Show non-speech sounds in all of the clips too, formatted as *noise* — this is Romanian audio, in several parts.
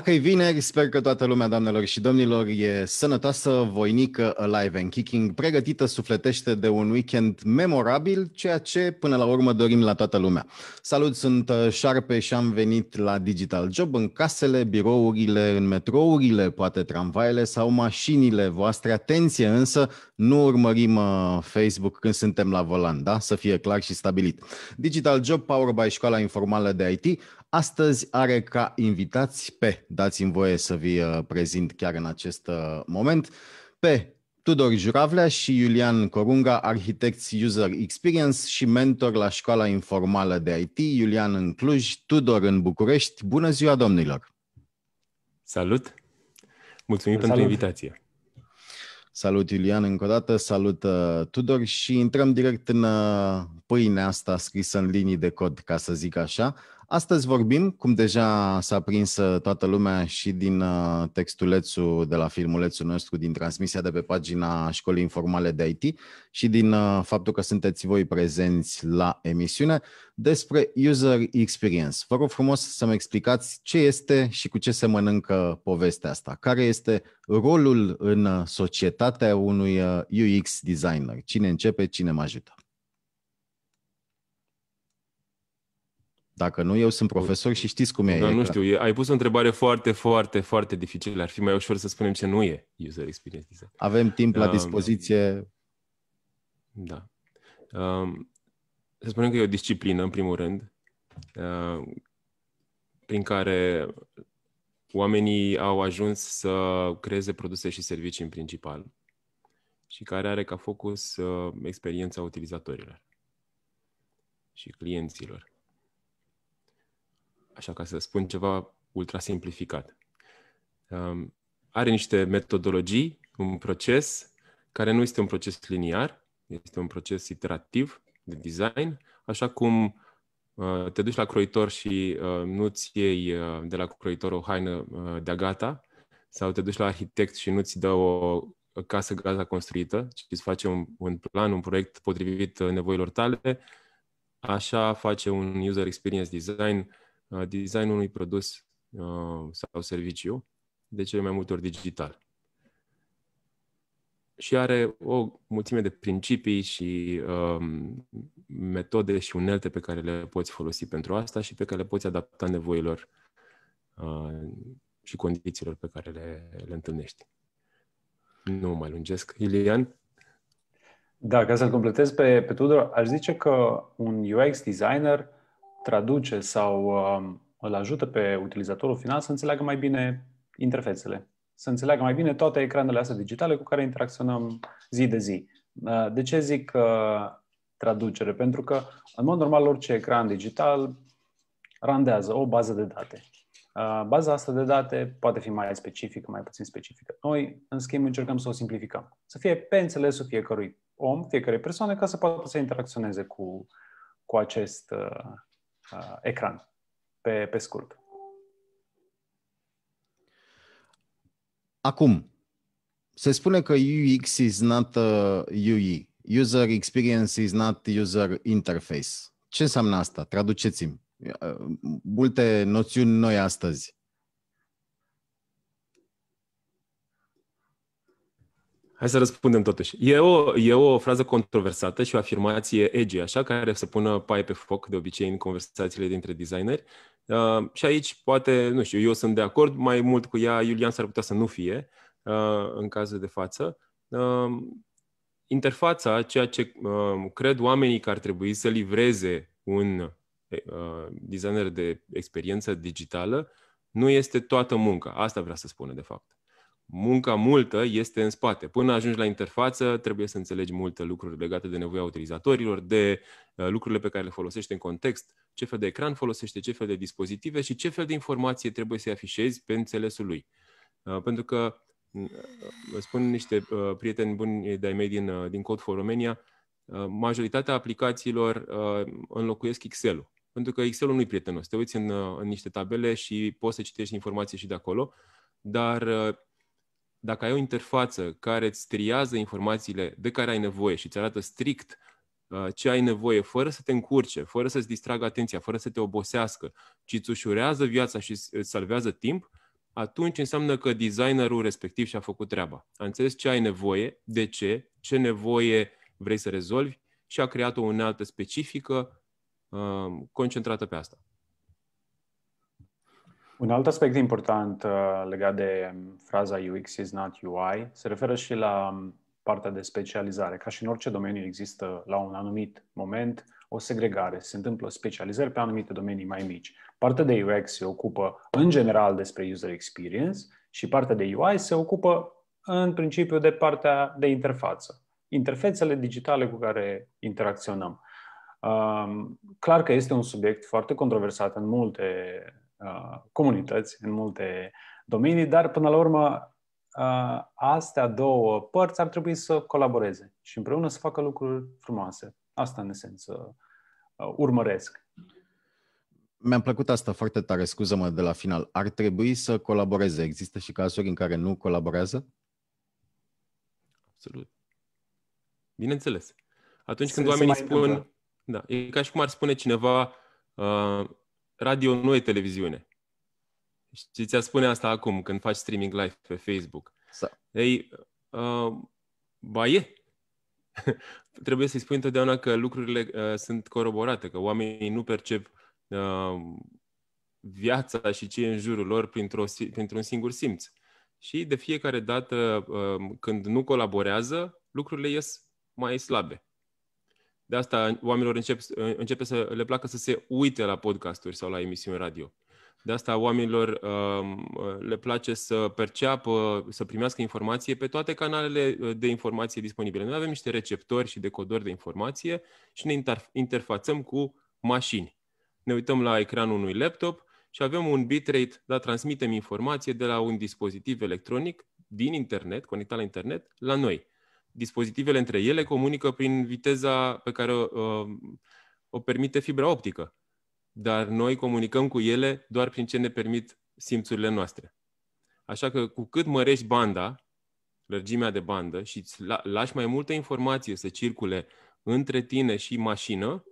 Dacă e vineri, sper că toată lumea, doamnelor și domnilor, e sănătoasă, voinică, alive and kicking, pregătită sufletește de un weekend memorabil, ceea ce până la urmă dorim la toată lumea. Salut, sunt uh, Șarpe și am venit la Digital Job în casele, birourile, în metrourile, poate tramvaiele sau mașinile voastre. Atenție însă, nu urmărim uh, Facebook când suntem la volan, da? Să fie clar și stabilit. Digital Job, power by Școala Informală de IT, Astăzi are ca invitați pe, dați-mi voie să vi uh, prezint chiar în acest uh, moment, pe Tudor Juravlea și Iulian Corunga, arhitecți User Experience și mentor la școala informală de IT, Iulian în Cluj, Tudor în București. Bună ziua, domnilor! Salut! Mulțumim Salut. pentru invitație! Salut Iulian încă o dată, salut uh, Tudor și intrăm direct în pâinea asta scrisă în linii de cod, ca să zic așa. Astăzi vorbim, cum deja s-a prins uh, toată lumea și din uh, textulețul de la filmulețul nostru, din transmisia de pe pagina Școlii Informale de IT și din uh, faptul că sunteți voi prezenți la emisiune, despre User Experience. Vă rog frumos să-mi explicați ce este și cu ce se mănâncă povestea asta. Care este rolul în societatea unui UX designer? Cine începe, cine mă ajută? Dacă nu, eu sunt profesor și știți cum e. Da, e nu că... știu, ai pus o întrebare foarte, foarte, foarte dificilă. Ar fi mai ușor să spunem ce nu e user experience design. Avem timp la um, dispoziție. Da. Um, să spunem că e o disciplină, în primul rând, uh, prin care oamenii au ajuns să creeze produse și servicii în principal și care are ca focus uh, experiența utilizatorilor și clienților așa ca să spun ceva ultra simplificat. Um, are niște metodologii, un proces care nu este un proces liniar, este un proces iterativ de design, așa cum uh, te duci la croitor și uh, nu-ți iei uh, de la croitor o haină uh, de gata, sau te duci la arhitect și nu-ți dă o casă gata construită, ci îți face un, un plan, un proiect potrivit uh, nevoilor tale, așa face un user experience design Uh, designul unui produs uh, sau serviciu, de cele mai multe ori digital. Și are o mulțime de principii și um, metode și unelte pe care le poți folosi pentru asta și pe care le poți adapta nevoilor uh, și condițiilor pe care le, le întâlnești. Nu mai lungesc. Ilian? Da, ca să-l completez pe, pe Tudor, aș zice că un UX designer uh, traduce sau um, îl ajută pe utilizatorul final să înțeleagă mai bine interfețele, să înțeleagă mai bine toate ecranele astea digitale cu care interacționăm zi de zi. Uh, de ce zic uh, traducere? Pentru că, în mod normal, orice ecran digital randează o bază de date. Uh, baza asta de date poate fi mai specifică, mai puțin specifică. Noi, în schimb, încercăm să o simplificăm. Să fie pe înțelesul fiecărui om, fiecare persoană, ca să poată să interacționeze cu, cu acest uh, ecran, pe, pe scurt. Acum, se spune că UX is not a UE. User experience is not user interface. Ce înseamnă asta? Traduceți-mi. Uh, multe noțiuni noi astăzi. Hai să răspundem totuși. E o, e o frază controversată și o afirmație edgy, așa, care să pună paie pe foc de obicei în conversațiile dintre designeri. Uh, și aici, poate, nu știu, eu sunt de acord mai mult cu ea, Iulian s-ar putea să nu fie uh, în cazul de față. Uh, interfața, ceea ce uh, cred oamenii că ar trebui să livreze un uh, designer de experiență digitală, nu este toată munca. Asta vrea să spună, de fapt munca multă este în spate. Până ajungi la interfață, trebuie să înțelegi multe lucruri legate de nevoia utilizatorilor, de uh, lucrurile pe care le folosești în context, ce fel de ecran folosește, ce fel de dispozitive și ce fel de informație trebuie să-i afișezi pe înțelesul lui. Uh, pentru că, uh, spun niște prieteni buni de-ai mei din, din Code for Romania, majoritatea aplicațiilor înlocuiesc Excel-ul. Pentru că Excel-ul nu-i prietenos. Te uiți în, în niște tabele și poți să citești informații și de acolo, dar dacă ai o interfață care îți triază informațiile de care ai nevoie și îți arată strict uh, ce ai nevoie, fără să te încurce, fără să-ți distragă atenția, fără să te obosească, ci îți ușurează viața și îți salvează timp, atunci înseamnă că designerul respectiv și-a făcut treaba. A înțeles ce ai nevoie, de ce, ce nevoie vrei să rezolvi și a creat o unealtă specifică uh, concentrată pe asta. Un alt aspect important uh, legat de um, fraza UX is not UI se referă și la um, partea de specializare. Ca și în orice domeniu există la un anumit moment o segregare, se întâmplă specializări pe anumite domenii mai mici. Partea de UX se ocupă în general despre user experience și partea de UI se ocupă în principiu de partea de interfață, interfețele digitale cu care interacționăm. Um, clar că este un subiect foarte controversat în multe Uh, comunități în multe domenii, dar până la urmă uh, astea două părți ar trebui să colaboreze și împreună să facă lucruri frumoase. Asta, în esență, uh, urmăresc. Mi-a plăcut asta foarte tare, scuză-mă de la final. Ar trebui să colaboreze. Există și cazuri în care nu colaborează? Absolut. Bineînțeles. Atunci când se oamenii se spun... Întâmplă. Da, e ca și cum ar spune cineva, radio nu e televiziune. Și ți-a spune asta acum, când faci streaming live pe Facebook. Sa. Ei, uh, ba e. *laughs* Trebuie să-i spui întotdeauna că lucrurile uh, sunt coroborate, că oamenii nu percep uh, viața și ce e în jurul lor printr-o, printr-un singur simț. Și de fiecare dată, uh, când nu colaborează, lucrurile ies mai slabe de asta oamenilor încep, începe să le placă să se uite la podcasturi sau la emisiuni radio. De asta oamenilor uh, le place să perceapă, să primească informație pe toate canalele uh, de informație disponibile. Noi avem niște receptori și decodori de informație și ne interf- interfațăm cu mașini. Ne uităm la ecranul unui laptop și avem un bitrate, da, transmitem informație de la un dispozitiv electronic din internet, conectat la internet, la noi dispozitivele între ele comunică prin viteza pe care uh, o permite fibra optică. Dar noi comunicăm cu ele doar prin ce ne permit simțurile noastre. Așa că cu cât mărești banda, lărgimea de bandă și îți la, lași mai multă informație să circule între tine și mașină,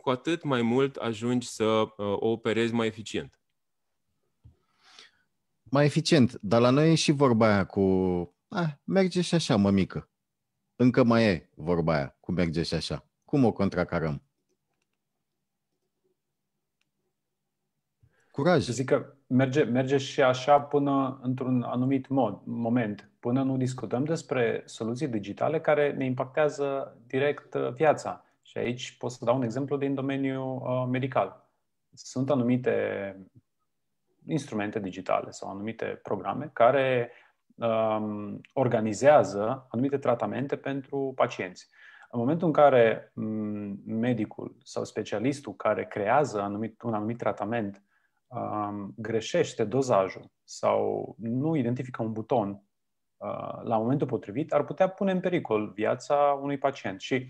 cu atât mai mult ajungi să uh, o operezi mai eficient. Mai eficient, dar la noi e și vorba aia cu Ah, merge și așa, mămică. Încă mai e vorba aia cu merge și așa. Cum o contracarăm? Curaj. Zic că merge, merge și așa până într-un anumit mod, moment, până nu discutăm despre soluții digitale care ne impactează direct uh, viața. Și aici pot să dau un exemplu din domeniul uh, medical. Sunt anumite instrumente digitale sau anumite programe care Um, organizează anumite tratamente pentru pacienți. În momentul în care mm, medicul sau specialistul care creează anumit, un anumit tratament um, greșește dozajul sau nu identifică un buton uh, la momentul potrivit, ar putea pune în pericol viața unui pacient. Și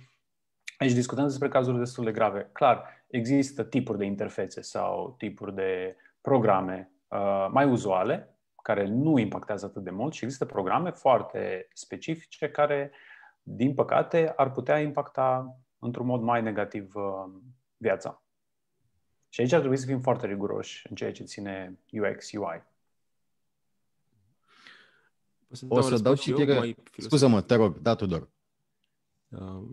aici discutăm despre cazuri destul de grave. Clar, există tipuri de interfețe sau tipuri de programe uh, mai uzuale, care nu impactează atât de mult și există programe foarte specifice care, din păcate, ar putea impacta într-un mod mai negativ uh, viața. Și aici ar trebui să fim foarte riguroși în ceea ce ține UX, UI. O să dau și citire... Scuză-mă, te rog, da, Tudor. Uh,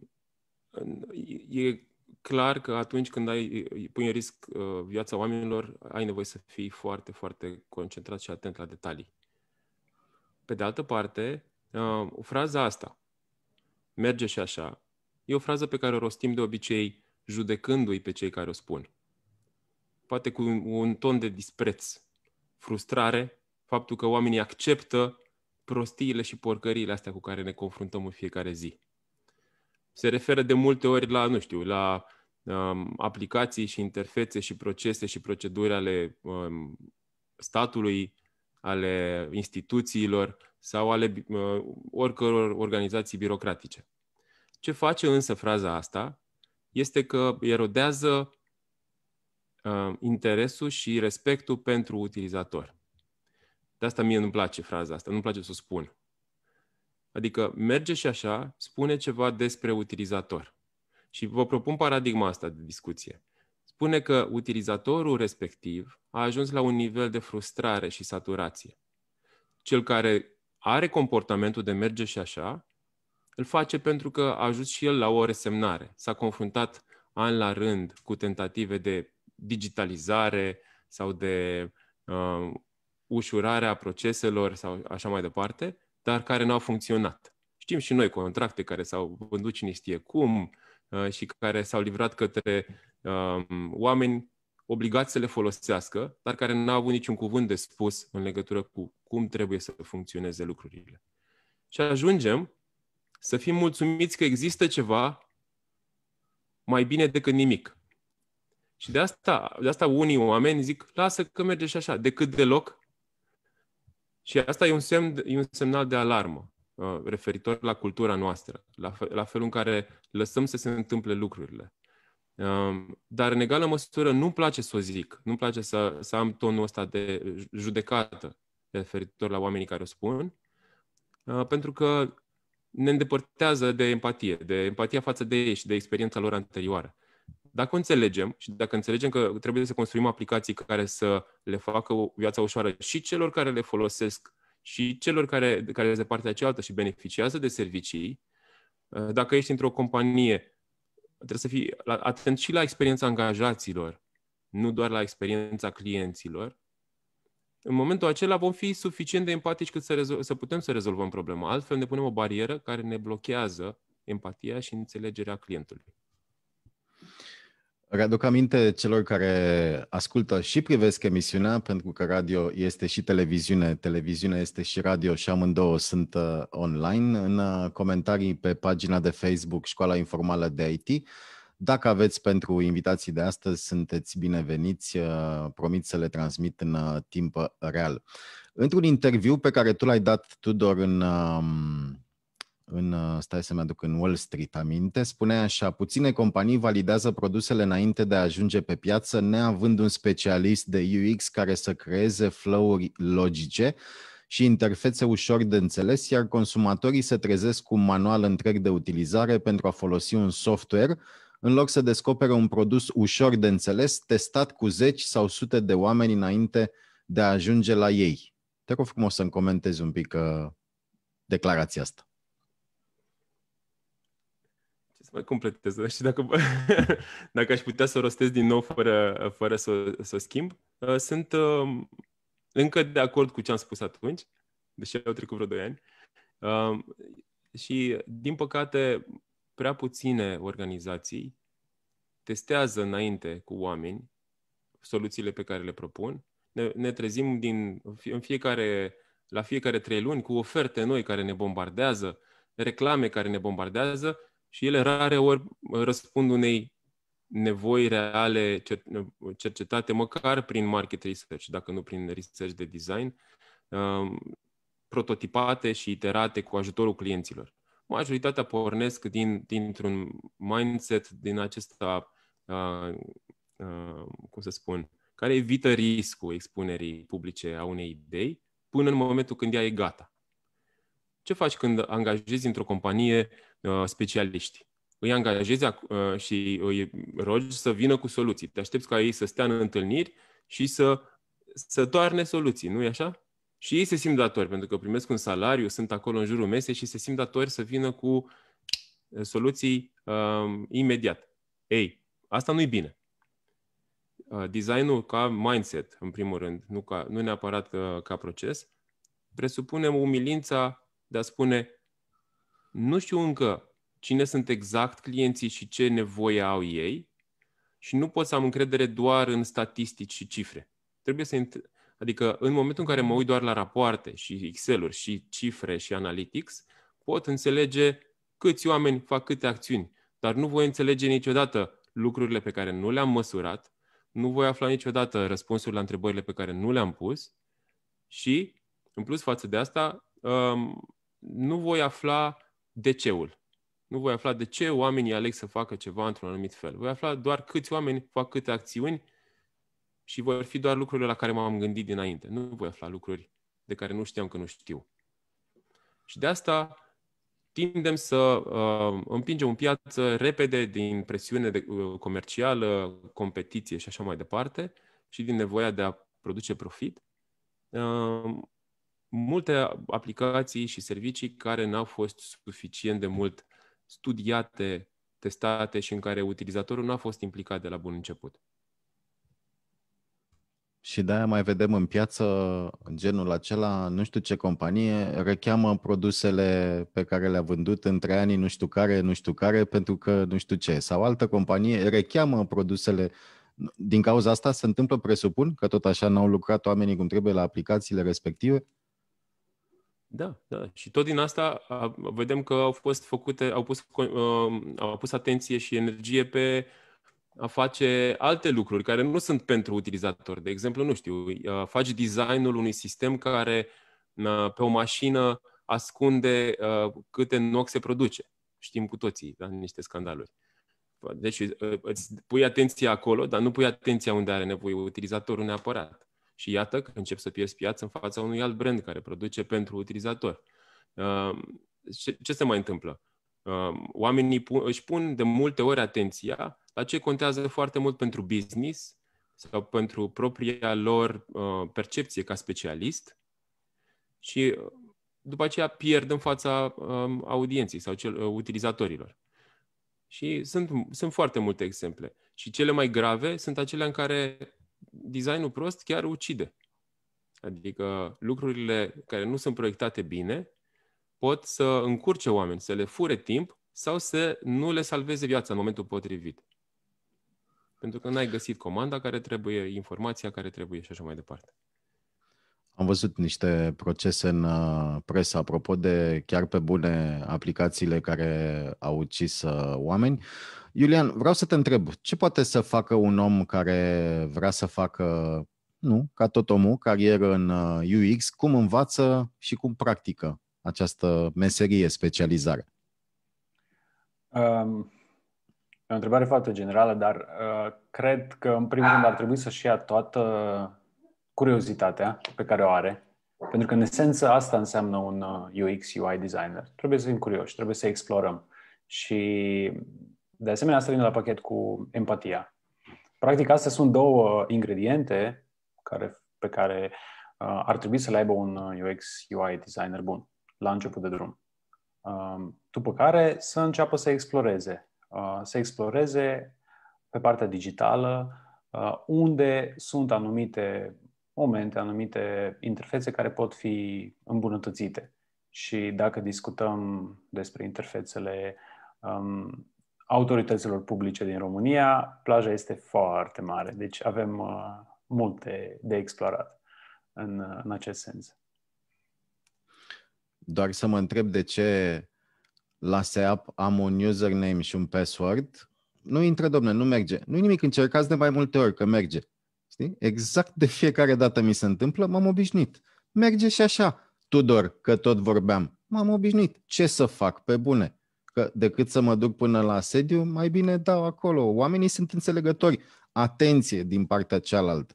e clar că atunci când ai, pui în risc uh, viața oamenilor, ai nevoie să fii foarte, foarte concentrat și atent la detalii. Pe de altă parte, o uh, fraza asta, merge și așa, e o frază pe care o rostim de obicei judecându-i pe cei care o spun. Poate cu un ton de dispreț, frustrare, faptul că oamenii acceptă prostiile și porcăriile astea cu care ne confruntăm în fiecare zi. Se referă de multe ori la, nu știu, la Um, aplicații și interfețe și procese și proceduri ale um, statului, ale instituțiilor sau ale uh, oricăror organizații birocratice. Ce face însă fraza asta este că erodează uh, interesul și respectul pentru utilizator. De asta mie nu-mi place fraza asta, nu-mi place să o spun. Adică merge și așa, spune ceva despre utilizator. Și vă propun paradigma asta de discuție. Spune că utilizatorul respectiv a ajuns la un nivel de frustrare și saturație. Cel care are comportamentul de merge și așa, îl face pentru că a ajuns și el la o resemnare. S-a confruntat an la rând cu tentative de digitalizare sau de uh, a proceselor sau așa mai departe, dar care nu au funcționat. Știm și noi contracte care s-au vândut cine știe cum, Uh, și care s-au livrat către um, oameni obligați să le folosească, dar care n-au avut niciun cuvânt de spus în legătură cu cum trebuie să funcționeze lucrurile. Și ajungem să fim mulțumiți că există ceva mai bine decât nimic. Și de asta, de asta unii oameni zic, lasă că merge și așa, decât deloc. Și asta e un, semn, e un semnal de alarmă. Uh, referitor la cultura noastră, la, fel, la felul în care lăsăm să se întâmple lucrurile. Um, dar, în egală măsură, nu-mi place să o zic, nu-mi place să, să am tonul ăsta de judecată referitor la oamenii care o spun, uh, pentru că ne îndepărtează de empatie, de empatia față de ei și de experiența lor anterioară. Dacă o înțelegem și dacă înțelegem că trebuie să construim aplicații care să le facă viața ușoară și celor care le folosesc și celor care, care sunt de partea cealaltă și beneficiază de servicii, uh, dacă ești într-o companie, trebuie să fii atent și la experiența angajaților, nu doar la experiența clienților. În momentul acela vom fi suficient de empatici cât să, rezol- să putem să rezolvăm problema. Altfel ne punem o barieră care ne blochează empatia și înțelegerea clientului. Readuc aminte celor care ascultă și privesc emisiunea, pentru că radio este și televiziune, televiziune este și radio și amândouă sunt uh, online, în uh, comentarii pe pagina de Facebook Școala Informală de IT. Dacă aveți pentru invitații de astăzi, sunteți bineveniți, uh, promit să le transmit în timp real. Într-un interviu pe care tu l-ai dat, Tudor, în um, în, uh, stai să-mi aduc în Wall Street aminte, spunea așa, puține companii validează produsele înainte de a ajunge pe piață, neavând un specialist de UX care să creeze flow-uri logice și interfețe ușor de înțeles, iar consumatorii se trezesc cu un manual întreg de utilizare pentru a folosi un software, în loc să descopere un produs ușor de înțeles, testat cu zeci sau sute de oameni înainte de a ajunge la ei. Te rog frumos să-mi comentezi un pic uh, declarația asta să mai completez. Și dacă, *laughs* dacă aș putea să o rostez din nou fără, fără să, să o schimb, uh, sunt um, încă de acord cu ce am spus atunci, deși au trecut vreo 2 ani. Um, și, din păcate, prea puține organizații testează înainte cu oameni soluțiile pe care le propun. Ne, ne trezim din, în fiecare, la fiecare trei luni cu oferte noi care ne bombardează, reclame care ne bombardează și ele rare ori răspund unei nevoi reale cercetate măcar prin market research, dacă nu prin research de design, um, prototipate și iterate cu ajutorul clienților. Majoritatea pornesc din, dintr-un mindset din acesta, uh, uh, cum să spun, care evită riscul expunerii publice a unei idei până în momentul când ea e gata. Ce faci când angajezi într-o companie Uh, specialiști. Îi angajezi uh, și îi rogi să vină cu soluții. Te aștepți ca ei să stea în întâlniri și să, să toarne soluții, nu-i așa? Și ei se simt datori, pentru că primesc un salariu, sunt acolo în jurul mesei și se simt datori să vină cu uh, soluții um, imediat. Ei, asta nu-i bine. Designul ca mindset, în primul rând, nu, ca, nu neapărat ca, ca proces, presupune umilința de a spune nu știu încă cine sunt exact clienții și ce nevoie au ei și nu pot să am încredere doar în statistici și cifre. Trebuie să... Adică în momentul în care mă uit doar la rapoarte și Excel-uri și cifre și analytics, pot înțelege câți oameni fac câte acțiuni, dar nu voi înțelege niciodată lucrurile pe care nu le-am măsurat, nu voi afla niciodată răspunsuri la întrebările pe care nu le-am pus și, în plus față de asta, um, nu voi afla de ceul. Nu voi afla de ce oamenii aleg să facă ceva într-un anumit fel. Voi afla doar câți oameni fac câte acțiuni și vor fi doar lucrurile la care m-am gândit dinainte. Nu voi afla lucruri de care nu știam că nu știu. Și de asta tindem să uh, împingem în piață repede din presiune de, uh, comercială, competiție și așa mai departe și din nevoia de a produce profit, uh, multe aplicații și servicii care n-au fost suficient de mult studiate, testate și în care utilizatorul n a fost implicat de la bun început. Și de-aia mai vedem în piață genul acela, nu știu ce companie, recheamă produsele pe care le-a vândut între anii nu știu care, nu știu care, pentru că nu știu ce. Sau altă companie recheamă produsele. Din cauza asta se întâmplă, presupun, că tot așa n-au lucrat oamenii cum trebuie la aplicațiile respective? Da, da. Și tot din asta vedem că au fost făcute, au pus, ă, au pus atenție și energie pe a face alte lucruri care nu sunt pentru utilizator. De exemplu, nu știu, faci designul unui sistem care pe o mașină ascunde ă, câte NOx se produce. Știm cu toții, da? niște scandaluri. Deci ă, îți pui atenția acolo, dar nu pui atenția unde are nevoie utilizatorul neapărat. Și iată că încep să pierzi piață în fața unui alt brand care produce pentru utilizator. Uh, ce, ce se mai întâmplă? Uh, oamenii pun, își pun de multe ori atenția la ce contează foarte mult pentru business sau pentru propria lor uh, percepție ca specialist și după aceea pierd în fața um, audienței sau cel, utilizatorilor. Și sunt, sunt foarte multe exemple. Și cele mai grave sunt acelea în care designul prost chiar ucide. Adică lucrurile care nu sunt proiectate bine pot să încurce oameni, să le fure timp sau să nu le salveze viața în momentul potrivit. Pentru că n-ai găsit comanda care trebuie, informația care trebuie și așa mai departe. Am văzut niște procese în uh, presă apropo de chiar pe bune aplicațiile care au ucis uh, oameni. Uh, Iulian, vreau să te întreb, ce poate să facă un om care vrea să facă, nu, ca tot omul, carieră în UX, uh, cum învață și cum practică această meserie, specializare? Um, e o întrebare foarte generală, dar uh, cred că, în primul rând, ar trebui să-și ia toată curiozitatea pe care o are, pentru că, în esență, asta înseamnă un UX, uh, UI designer. Trebuie să fim curioși, trebuie să explorăm. Și de asemenea, asta vine la pachet cu empatia. Practic, astea sunt două ingrediente care, pe care uh, ar trebui să le aibă un UX, uh, UI designer bun la început de drum. Um, după care să înceapă să exploreze. Uh, să exploreze pe partea digitală unde sunt anumite momente, anumite interfețe care pot fi îmbunătățite. Și dacă discutăm despre interfețele um, autorităților publice din România, plaja este foarte mare, deci avem uh, multe de explorat în, uh, în acest sens. Doar să mă întreb de ce la SEAP am un username și un password, nu intră, domnule, nu merge. Nu nimic, încercați de mai multe ori că merge. Știi? Exact de fiecare dată mi se întâmplă, m-am obișnuit. Merge și așa. Tudor, că tot vorbeam. M-am obișnuit. Ce să fac pe bune? că decât să mă duc până la sediu, mai bine dau acolo. Oamenii sunt înțelegători. Atenție din partea cealaltă.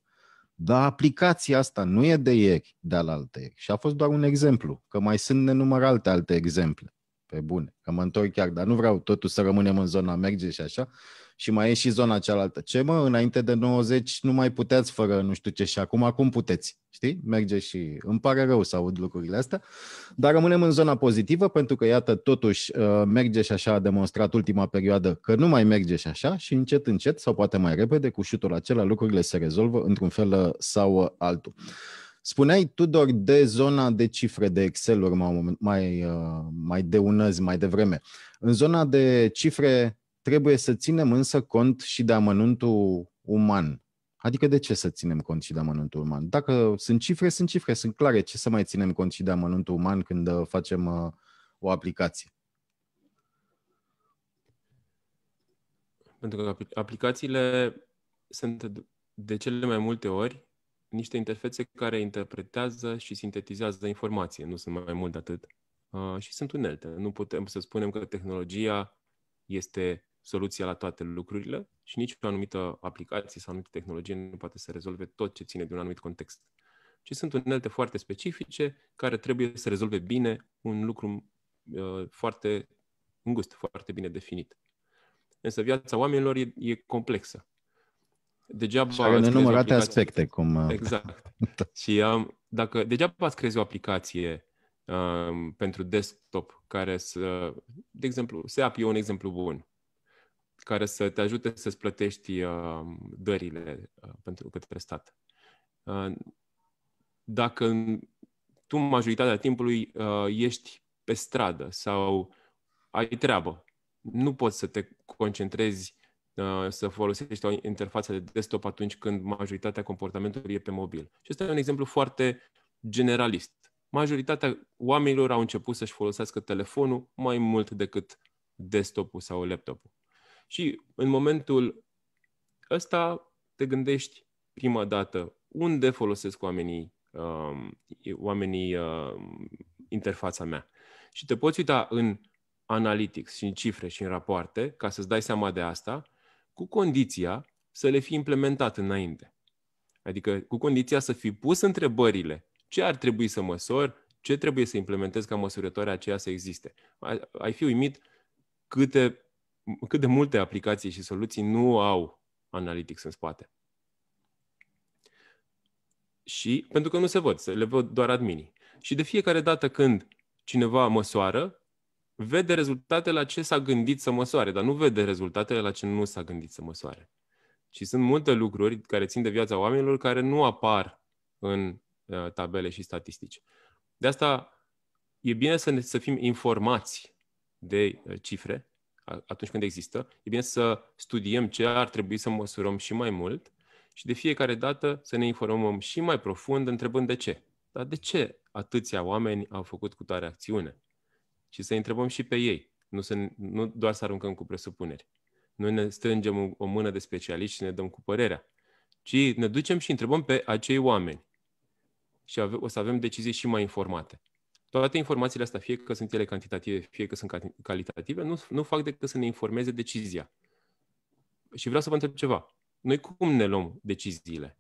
Dar aplicația asta nu e de ieri, de alaltă ieri. Și a fost doar un exemplu, că mai sunt nenumărate alte exemple. Pe bune, că mă întorc chiar, dar nu vreau totul să rămânem în zona merge și așa și mai e și zona cealaltă. Ce mă, înainte de 90 nu mai puteți fără nu știu ce și acum acum puteți, știi? Merge și îmi pare rău să aud lucrurile astea, dar rămânem în zona pozitivă pentru că iată totuși uh, merge și așa a demonstrat ultima perioadă că nu mai merge și așa și încet încet sau poate mai repede cu șutul acela lucrurile se rezolvă într-un fel uh, sau uh, altul. Spuneai, Tudor, de zona de cifre de Excel-uri mai, mai, mai deunăzi mai devreme. În zona de cifre Trebuie să ținem însă cont și de amănuntul uman. Adică de ce să ținem cont și de amănuntul uman? Dacă sunt cifre, sunt cifre, sunt clare. Ce să mai ținem cont și de amănuntul uman când uh, facem uh, o aplicație? Pentru că aplicațiile sunt de cele mai multe ori niște interfețe care interpretează și sintetizează informație, nu sunt mai mult de atât. Uh, și sunt unelte. Nu putem să spunem că tehnologia este soluția la toate lucrurile și nici o anumită aplicație sau anumită tehnologie nu poate să rezolve tot ce ține de un anumit context. Ci sunt unelte foarte specifice care trebuie să rezolve bine un lucru uh, foarte îngust, foarte bine definit. Însă viața oamenilor e, e complexă. Degeaba și are nenumărate aspecte, cum... Uh, exact. *laughs* Da. Și am, dacă degeaba ați crezi o aplicație um, pentru desktop care să, de exemplu, SEAP e un exemplu bun care să te ajute să-ți plătești uh, dările uh, pentru către stat. Uh, dacă tu majoritatea timpului uh, ești pe stradă sau ai treabă, nu poți să te concentrezi uh, să folosești o interfață de desktop atunci când majoritatea comportamentului e pe mobil. Și ăsta e un exemplu foarte generalist. Majoritatea oamenilor au început să-și folosească telefonul mai mult decât desktopul sau laptopul. Și în momentul ăsta te gândești prima dată unde folosesc oamenii, uh, oamenii uh, interfața mea. Și te poți uita în analytics și în cifre și în rapoarte ca să-ți dai seama de asta, cu condiția să le fi implementat înainte. Adică cu condiția să fi pus întrebările ce ar trebui să măsor, ce trebuie să implementez ca măsurătoarea aceea să existe. Ai fi uimit câte cât de multe aplicații și soluții nu au analytics în spate. Și pentru că nu se văd, se le văd doar adminii. Și de fiecare dată când cineva măsoară, vede rezultatele la ce s-a gândit să măsoare, dar nu vede rezultatele la ce nu s-a gândit să măsoare. Și sunt multe lucruri care țin de viața oamenilor care nu apar în uh, tabele și statistici. De asta e bine să, ne, să fim informați de uh, cifre atunci când există, e bine să studiem ce ar trebui să măsurăm și mai mult și de fiecare dată să ne informăm și mai profund întrebând de ce. Dar de ce atâția oameni au făcut cu tare acțiune? Și să întrebăm și pe ei, nu, să, nu doar să aruncăm cu presupuneri. Nu ne strângem o mână de specialiști și ne dăm cu părerea, ci ne ducem și întrebăm pe acei oameni. Și ave- o să avem decizii și mai informate toate informațiile astea, fie că sunt ele cantitative, fie că sunt calitative, nu, nu fac decât să ne informeze decizia. Și vreau să vă întreb ceva. Noi cum ne luăm deciziile?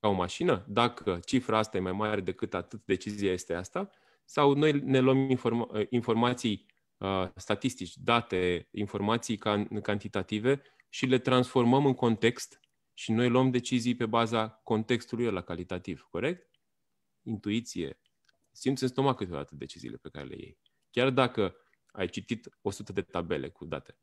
Ca o mașină? Dacă cifra asta e mai mare decât atât, decizia este asta? Sau noi ne luăm informa- informații uh, statistici, date, informații can- cantitative și le transformăm în context și noi luăm decizii pe baza contextului la calitativ, corect? Intuiție, simți în stomac câteodată deciziile pe care le iei. Chiar dacă ai citit 100 de tabele cu date.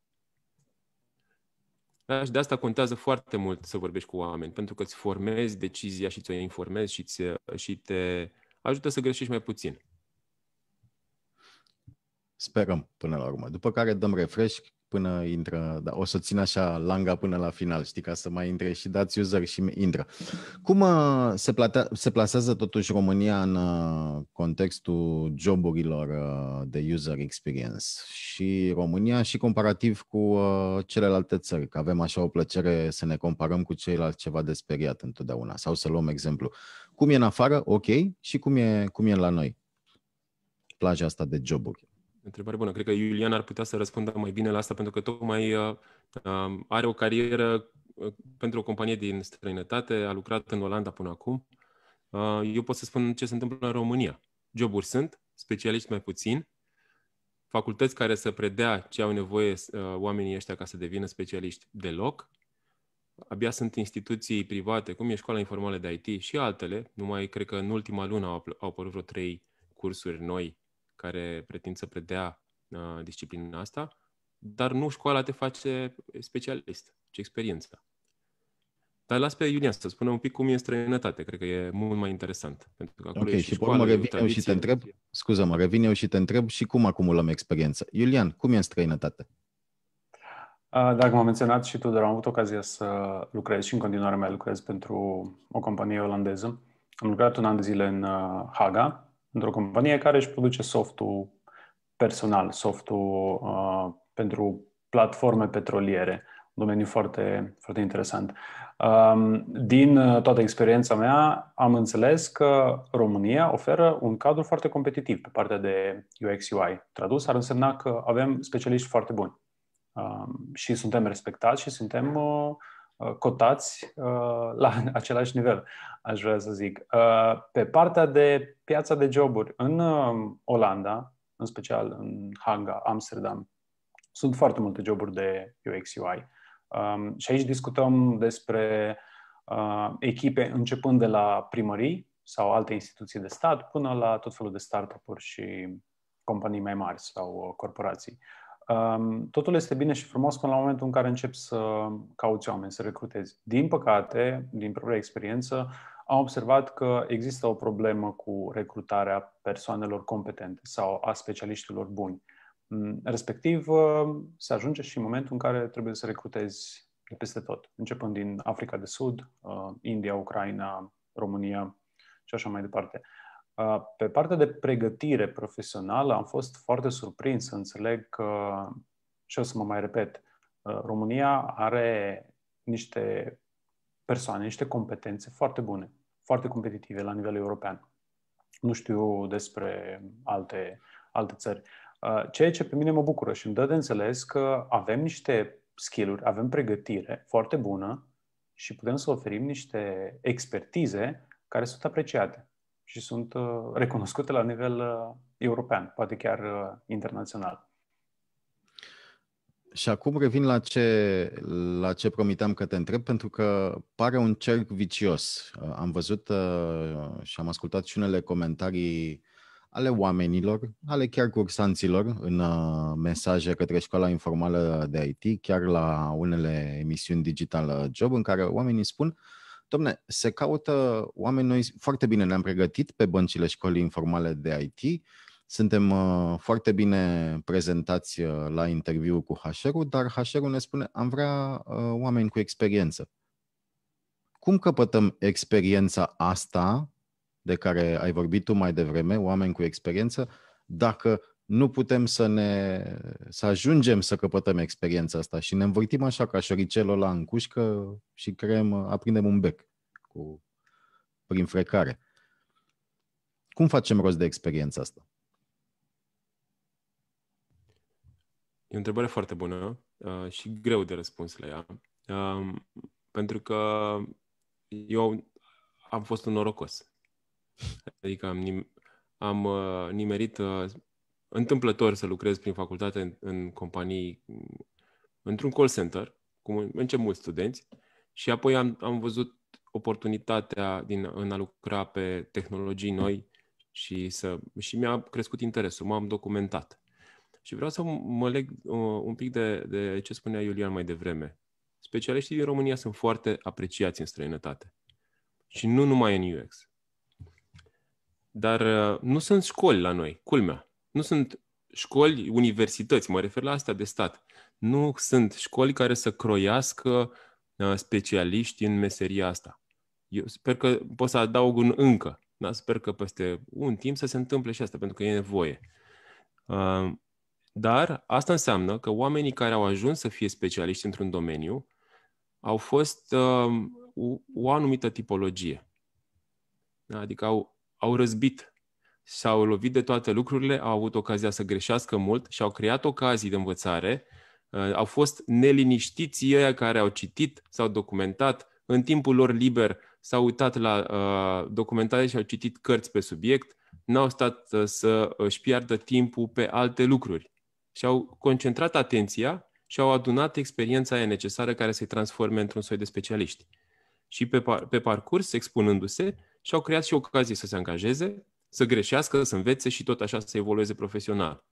Da? Și de asta contează foarte mult să vorbești cu oameni, pentru că îți formezi decizia și ți-o informezi și, ți, și te ajută să greșești mai puțin. Sperăm până la urmă. După care dăm refresh până intră, da, o să țin așa langa până la final, știi, ca să mai intre și dați user și intră. Cum uh, se, plata, se plasează totuși România în uh, contextul joburilor uh, de user experience și România și comparativ cu uh, celelalte țări, că avem așa o plăcere să ne comparăm cu ceilalți ceva de speriat întotdeauna, sau să luăm exemplu. Cum e în afară, ok, și cum e, cum e la noi plaja asta de joburi? Întrebare bună. Cred că Iulian ar putea să răspundă mai bine la asta, pentru că tocmai uh, are o carieră uh, pentru o companie din străinătate, a lucrat în Olanda până acum. Uh, eu pot să spun ce se întâmplă în România. Joburi sunt, specialiști mai puțin, facultăți care să predea ce au nevoie uh, oamenii ăștia ca să devină specialiști deloc. Abia sunt instituții private, cum e Școala Informală de IT și altele. Numai cred că în ultima lună au, apărut vreo trei cursuri noi care pretind să predea uh, disciplina asta, dar nu școala te face specialist, ci experiența. Dar las pe Iulian să spună un pic cum e străinătate. Cred că e mult mai interesant. Pentru că acolo ok, și, și pe urmă revin eu și te întreb, scuză mă revin eu și te întreb și cum acumulăm experiență. Iulian, cum e în străinătate? Dacă m-am menționat și tu, dar am avut ocazia să lucrez și în continuare mai lucrez pentru o companie olandeză. Am lucrat un an de zile în uh, Haga, într-o companie care își produce softul personal, softul uh, pentru platforme petroliere, un domeniu foarte, foarte interesant. Um, din uh, toată experiența mea am înțeles că România oferă un cadru foarte competitiv pe partea de UX-UI. Tradus ar însemna că avem specialiști foarte buni um, și suntem respectați și suntem uh, Uh, cotați uh, la *laughs* același nivel, aș vrea să zic. Uh, pe partea de piața de joburi, în um, Olanda, în special în Hanga, Amsterdam, sunt foarte multe joburi de UX UI. Um, și aici discutăm despre echipe începând de la primării sau alte instituții de stat până la tot felul de startup-uri și companii mai mari sau corporații. Uh, totul este bine și frumos până la momentul în care începi să cauți oameni, să recrutezi. Din păcate, din propria experiență, am observat că există o problemă cu recrutarea persoanelor competente sau a specialiștilor buni. Mm, respectiv, ă, se ajunge și în momentul în care trebuie să recrutezi de peste tot, începând din Africa de Sud, ă, India, Ucraina, România și așa mai departe. Pe partea de pregătire profesională am fost foarte surprins să înțeleg că, și o să mă mai repet, România are niște persoane, niște competențe foarte bune, foarte competitive la nivel european. Nu știu despre alte, alte țări. Ceea ce pe mine mă bucură și îmi dă de înțeles că avem niște skill-uri, avem pregătire foarte bună și putem să oferim niște expertize care sunt apreciate și sunt uh, recunoscute la nivel uh, european, poate chiar uh, internațional. Și acum revin la ce, la ce promiteam că te întreb, pentru că pare un cerc vicios. Am văzut și am ascultat și unele comentarii ale oamenilor, ale chiar cursanților, în mesaje către școala informală de IT, chiar la unele emisiuni digitale job, în care oamenii spun uh, Domne, se caută oameni noi, foarte bine ne-am pregătit pe băncile școlii informale de IT, suntem uh, foarte bine prezentați uh, la interviu cu hr dar hr ne spune am vrea uh, oameni cu experiență. Cum căpătăm experiența asta de care ai vorbit tu mai devreme, oameni cu experiență, dacă nu putem să ne să ajungem să căpătăm experiența asta și ne învârtim așa ca șoricelul la în cușcă și creăm, aprindem un bec cu, prin frecare. Cum facem rost de experiența asta? E o întrebare foarte bună uh, și greu de răspuns la ea, uh, pentru că eu am fost un norocos. Adică am, nim- am uh, nimerit uh, întâmplător să lucrez prin facultate în, în companii, într-un call center, cum încep mulți studenți, și apoi am, am văzut oportunitatea din, în a lucra pe tehnologii noi și, să, și mi-a crescut interesul, m-am documentat. Și vreau să mă leg uh, un pic de, de ce spunea Iulian mai devreme. Specialiștii din România sunt foarte apreciați în străinătate. Și nu numai în UX. Dar uh, nu sunt școli la noi, culmea nu sunt școli, universități, mă refer la asta de stat, nu sunt școli care să croiască uh, specialiști în meseria asta. Eu sper că pot să adaug un încă. Da? Sper că peste un timp să se întâmple și asta, pentru că e nevoie. Uh, dar asta înseamnă că oamenii care au ajuns să fie specialiști într-un domeniu au fost uh, o anumită tipologie. Da? Adică au, au răzbit s-au lovit de toate lucrurile, au avut ocazia să greșească mult și au creat ocazii de învățare. Uh, au fost neliniștiți ei care au citit, s-au documentat, în timpul lor liber s-au uitat la uh, documentare și au citit cărți pe subiect, n-au stat uh, să își piardă timpul pe alte lucruri. Și au concentrat atenția și au adunat experiența aia necesară care să-i transforme într-un soi de specialiști. Și pe, par- pe parcurs, expunându-se, și-au creat și ocazii să se angajeze, să greșească, să învețe și tot așa să evolueze profesional.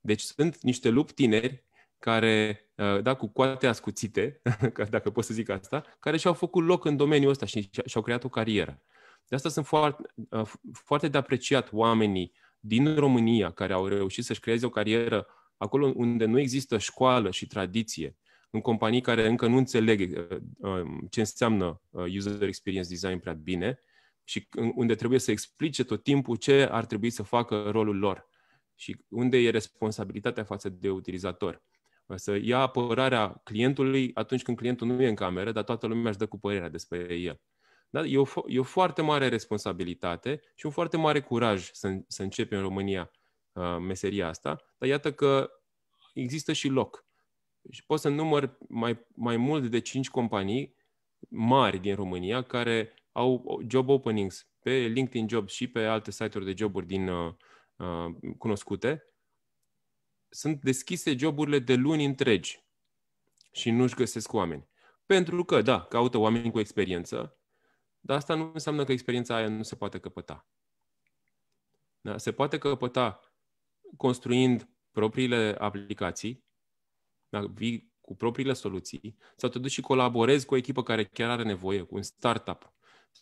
Deci sunt niște lupi tineri care, uh, da, cu coate ascuțite, *laughs* dacă pot să zic asta, care și-au făcut loc în domeniul ăsta și și-au creat o carieră. De asta sunt foarte, uh, foarte de apreciat oamenii din România care au reușit să-și creeze o carieră acolo unde nu există școală și tradiție, în companii care încă nu înțeleg uh, um, ce înseamnă user experience design prea bine și unde trebuie să explice tot timpul ce ar trebui să facă rolul lor și unde e responsabilitatea față de utilizator. Să ia apărarea clientului atunci când clientul nu e în cameră, dar toată lumea își dă cu părerea despre el. Da? E, o, e o foarte mare responsabilitate și un foarte mare curaj să, să începe în România uh, meseria asta, dar iată că există și loc. Și pot să număr mai, mai mult de 5 companii mari din România care au job openings pe LinkedIn Jobs și pe alte site-uri de joburi din uh, uh, cunoscute, sunt deschise joburile de luni întregi și nu-și găsesc oameni. Pentru că, da, caută oameni cu experiență, dar asta nu înseamnă că experiența aia nu se poate căpăta. Da? Se poate căpăta construind propriile aplicații, da? vii cu propriile soluții, sau te duci și colaborezi cu o echipă care chiar are nevoie, cu un startup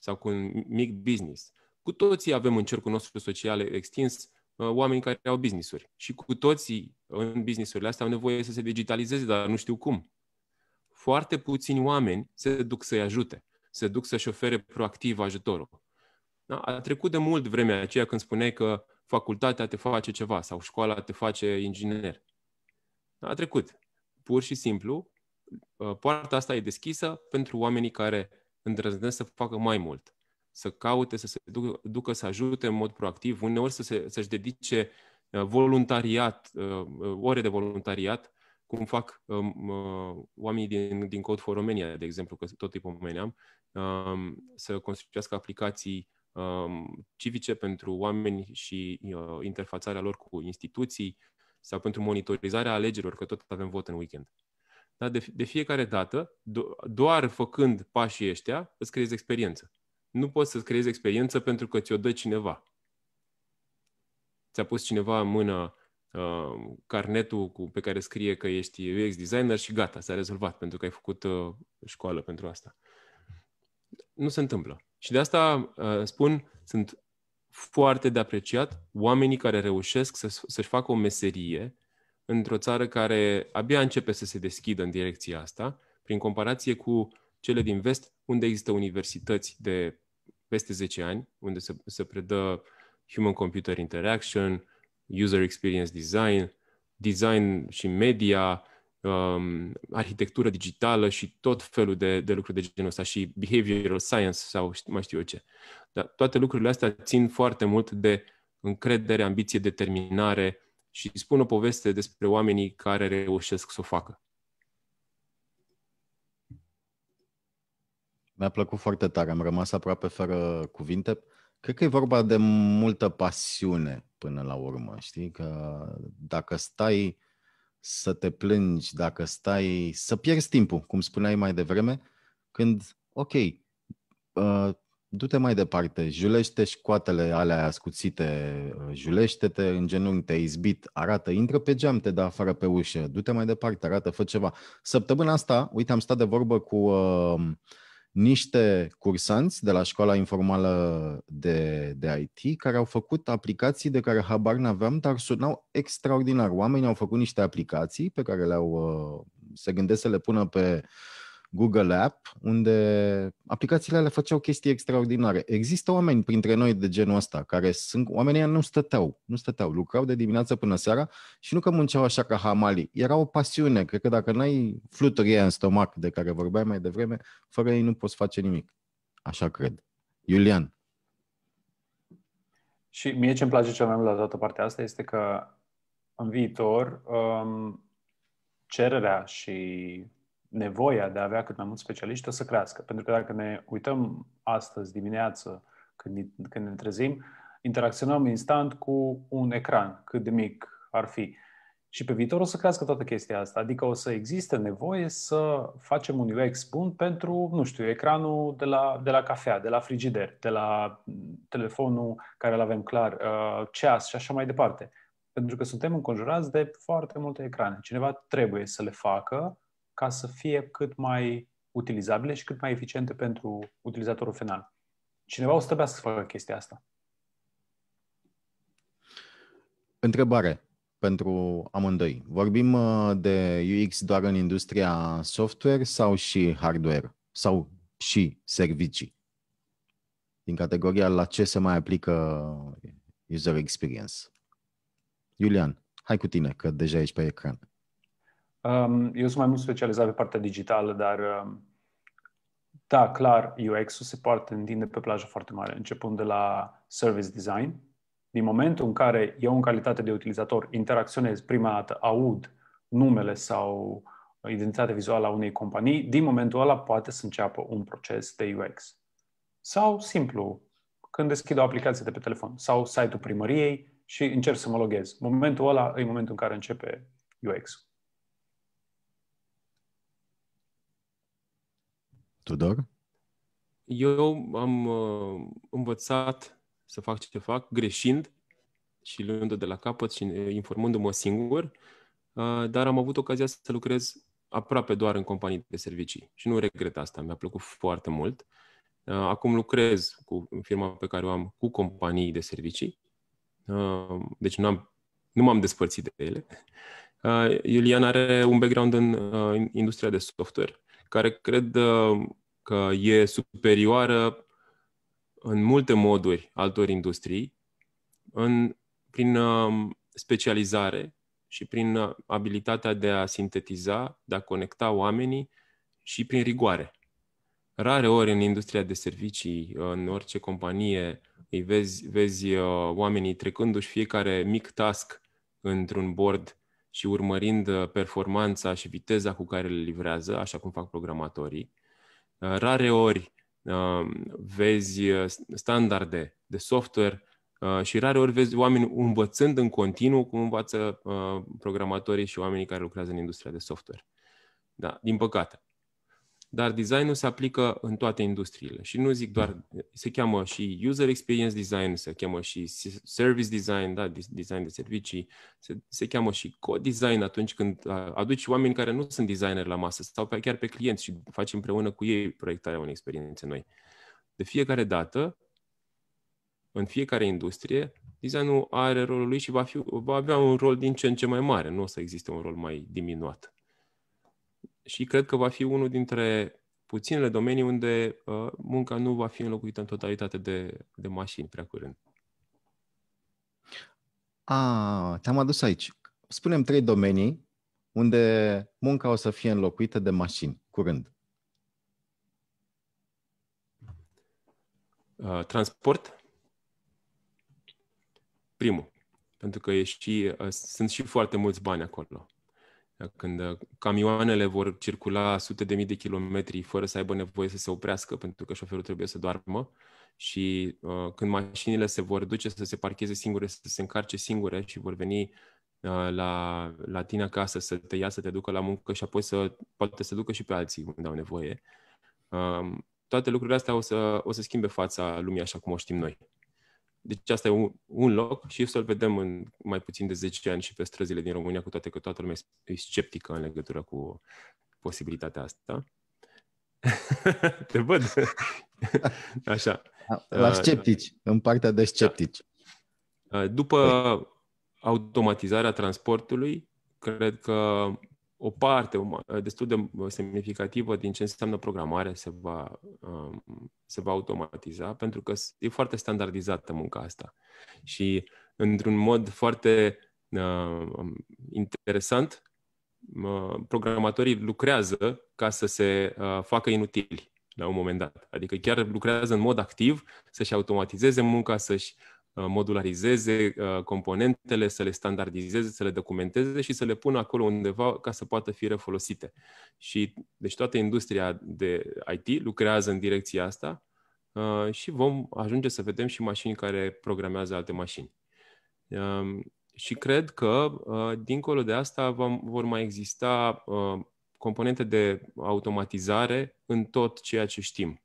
sau cu un mic business. Cu toții avem în cercul nostru social extins uh, oameni care au businessuri și cu toții în businessurile astea au nevoie să se digitalizeze, dar nu știu cum. Foarte puțini oameni se duc să-i ajute, se duc să-și ofere proactiv ajutorul. Da? A trecut de mult vremea aceea când spuneai că facultatea te face ceva sau școala te face inginer. Da? A trecut. Pur și simplu, uh, poarta asta e deschisă pentru oamenii care îndrăznesc să facă mai mult, să caute, să se ducă, ducă să ajute în mod proactiv, uneori să se, să-și dedice uh, voluntariat, uh, ore de voluntariat, cum fac um, uh, oamenii din, din Code for Romania, de exemplu, că tot îi pomeneam, um, să construiască aplicații um, civice pentru oameni și interfațarea lor cu instituții sau pentru monitorizarea alegerilor, că tot avem vot în weekend. Dar de, de fiecare dată, do- doar făcând pașii ăștia, îți creezi experiență. Nu poți să-ți creezi experiență pentru că ți-o dă cineva. Ți-a pus cineva în mână uh, carnetul cu, pe care scrie că ești UX designer și gata, s-a rezolvat pentru că ai făcut uh, școală pentru asta. Nu se întâmplă. Și de asta uh, spun, sunt foarte de apreciat oamenii care reușesc să, să-și facă o meserie într-o țară care abia începe să se deschidă în direcția asta, prin comparație cu cele din vest, unde există universități de peste 10 ani, unde se, se predă Human Computer Interaction, User Experience Design, design și media, um, arhitectură digitală și tot felul de, de lucruri de genul ăsta și behavioral science sau mai știu eu ce. Dar toate lucrurile astea țin foarte mult de încredere, ambiție, determinare, și spun o poveste despre oamenii care reușesc să o facă. Mi-a plăcut foarte tare, am rămas aproape fără cuvinte. Cred că e vorba de multă pasiune până la urmă, știi? Că dacă stai să te plângi, dacă stai să pierzi timpul, cum spuneai mai devreme, când, ok, uh, du-te mai departe, julește școatele alea ascuțite, julește-te în genunchi, te izbit, arată, intră pe geam, te dă afară pe ușă, du-te mai departe, arată, fă ceva. Săptămâna asta, uite, am stat de vorbă cu uh, niște cursanți de la școala informală de, de IT care au făcut aplicații de care habar n-aveam, dar sunau extraordinar. Oamenii au făcut niște aplicații pe care le-au, uh, se gândesc să le pună pe uh, Google App, unde aplicațiile alea făceau chestii extraordinare. Există oameni printre noi de genul ăsta, care sunt, oamenii nu stăteau, nu stăteau, lucrau de dimineață până seara și nu că munceau așa ca hamali. Era o pasiune, cred că dacă n-ai fluturi în stomac de care vorbeai mai devreme, fără ei nu poți face nimic. Așa cred. Iulian. Și mie ce-mi place cel mai mult la toată partea asta este că în viitor um, cererea și nevoia de a avea cât mai mulți specialiști o să crească. Pentru că dacă ne uităm astăzi dimineață, când, când ne trezim, interacționăm instant cu un ecran, cât de mic ar fi. Și pe viitor o să crească toată chestia asta. Adică o să existe nevoie să facem un UX bun pentru, nu știu, ecranul de la, de la cafea, de la frigider, de la telefonul care îl avem clar, uh, ceas și așa mai departe. Pentru că suntem înconjurați de foarte multe ecrane. Cineva trebuie să le facă ca să fie cât mai utilizabile și cât mai eficiente pentru utilizatorul final. Cineva o să trebuiască să facă chestia asta. Întrebare pentru amândoi. Vorbim uh, de UX doar în industria software sau și hardware sau și servicii? Din categoria la ce se mai aplică user experience. Iulian, hai cu tine, că deja ești pe ecran. Um, eu sunt mai mult specializat pe partea digitală, dar um, da, clar, UX-ul se poate întinde pe plajă foarte mare, începând de la service design. Din momentul în care eu, în calitate de utilizator, interacționez prima dată, aud numele sau identitatea vizuală a unei companii, din momentul ăla poate să înceapă un proces de UX. Sau simplu, când deschid o aplicație de pe telefon sau site-ul primăriei și încerc să mă loghez. Momentul ăla e momentul în care începe UX-ul. Tudor? Eu am uh, învățat să fac ce fac greșind și luând de la capăt și uh, informându-mă singur, uh, dar am avut ocazia să lucrez aproape doar în companii de servicii și nu regret asta, mi-a plăcut foarte mult. Uh, acum lucrez cu firma pe care o am cu companii de servicii, uh, deci nu, am, nu m-am despărțit de ele. Uh, Iulian are un background în uh, industria de software care cred uh, că e superioară în multe moduri altor industrii, în, prin um, specializare și prin uh, abilitatea de a sintetiza, de a conecta oamenii și prin rigoare. Rare ori în industria de servicii, în orice companie, îi vezi, vezi uh, oamenii trecându-și fiecare mic task într-un board și urmărind uh, performanța și viteza cu care le livrează, așa cum fac programatorii. Uh, rare ori uh, vezi standarde de software și rare ori vezi oameni învățând în continuu cum învață programatorii și oamenii care lucrează în industria de software. Da, din păcate dar designul se aplică în toate industriile. Și nu zic doar, se cheamă și user experience design, se cheamă și service design, da, design de servicii, se, se cheamă și co-design atunci când aduci oameni care nu sunt designer la masă sau pe, chiar pe clienți și faci împreună cu ei proiectarea unei experiențe noi. De fiecare dată, în fiecare industrie, designul are rolul lui și va, fi, va avea un rol din ce în ce mai mare, nu o să existe un rol mai diminuat și cred că va fi unul dintre puținele domenii unde uh, munca nu va fi înlocuită în totalitate de, de mașini prea curând. A, te-am adus aici. Spunem trei domenii unde munca o să fie înlocuită de mașini curând. Uh, transport. Primul. Pentru că e și, uh, sunt și foarte mulți bani acolo când uh, camioanele vor circula sute de mii de kilometri fără să aibă nevoie să se oprească pentru că șoferul trebuie să doarmă și uh, când mașinile se vor duce să se parcheze singure, să se încarce singure și vor veni uh, la, la tine acasă să te ia, să te ducă la muncă și apoi să poate să ducă și pe alții unde au nevoie. Uh, toate lucrurile astea o să, o să schimbe fața lumii așa cum o știm noi. Deci asta e un, un loc și să-l vedem în mai puțin de 10 ani și pe străzile din România, cu toate că toată lumea e sceptică în legătură cu posibilitatea asta. *laughs* Te văd. *laughs* Așa. La uh, sceptici, în partea de sceptici. Da. Uh, după automatizarea transportului, cred că o parte eh, destul de eh, semnificativă din ce înseamnă programare se va, um, se va automatiza, pentru că e foarte standardizată munca asta. Și într-un mod foarte uh, interesant, uh, programatorii lucrează ca să se uh, facă inutili la un moment dat. Adică chiar lucrează în mod activ să-și automatizeze munca, să-și uh, Uh, modularizeze uh, componentele, să le standardizeze, să le documenteze și să le pună acolo undeva ca să poată fi refolosite. Și deci toată industria de IT lucrează în direcția asta uh, și vom ajunge să vedem și mașini care programează alte mașini. Um, și cred că, dincolo de asta, vor mai exista componente de automatizare în tot ceea ce știm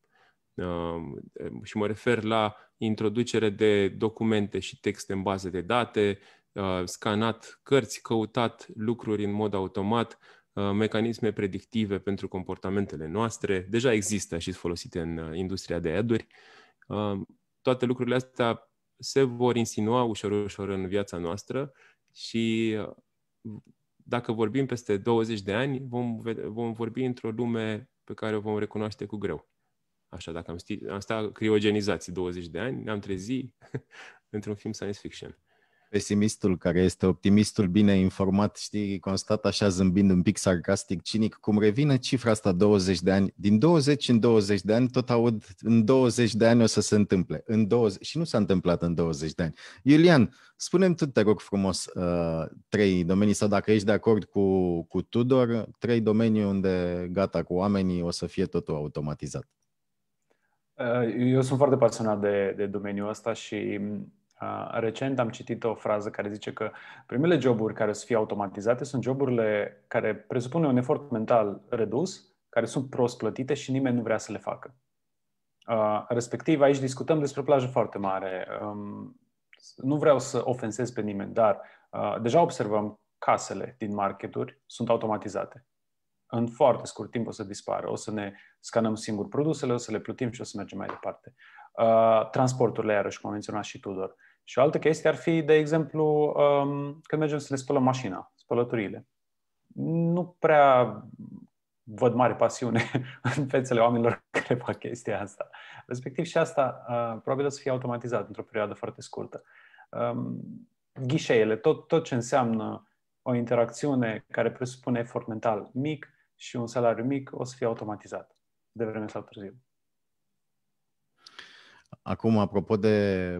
Um, și mă refer la introducere de documente și texte în baze de date, uh, scanat cărți, căutat lucruri în mod automat, uh, mecanisme predictive pentru comportamentele noastre, deja există și sunt folosite în uh, industria de aduri. Um, toate lucrurile astea se vor insinua ușor, ușor în viața noastră și dacă vorbim peste 20 de ani, vom, vom vorbi într-o lume pe care o vom recunoaște cu greu. Așa, dacă am, sti- am stat criogenizați 20 de ani, ne-am trezit *laughs* într-un film science fiction. Pesimistul care este optimistul bine informat, știi, constat așa zâmbind un pic sarcastic, cinic, cum revine cifra asta 20 de ani. Din 20 în 20 de ani tot aud în 20 de ani o să se întâmple. În 20... Și nu s-a întâmplat în 20 de ani. Iulian, spunem tu, te rog frumos, uh, trei domenii sau dacă ești de acord cu, cu Tudor, trei domenii unde gata cu oamenii o să fie totul automatizat. Eh, eu sunt foarte pasionat de, de domeniul ăsta și uh, recent am citit o frază care zice că primele joburi care o să fie automatizate sunt joburile care presupune un efort mental redus, care sunt prost plătite și nimeni nu vrea să le facă. Uh, respectiv, aici discutăm despre o plajă foarte mare. Um, nu vreau să ofensez pe nimeni, dar uh, deja observăm casele din marketuri sunt automatizate în foarte scurt timp o să dispară. O să ne scanăm singur produsele, o să le plătim și o să mergem mai departe. Uh, transporturile, iarăși, cum a menționat și Tudor. Și o altă chestie ar fi, de exemplu, um, când mergem să ne spălăm mașina, spălăturile. Nu prea văd mare pasiune *laughs* în fețele oamenilor *laughs* care fac chestia asta. Respectiv și asta uh, probabil o să fie automatizat într-o perioadă foarte scurtă. Um, ghișeele, tot, tot ce înseamnă o interacțiune care presupune efort mental mic, și un salariu mic, o să fie automatizat, de vreme sau târziu. Acum, apropo de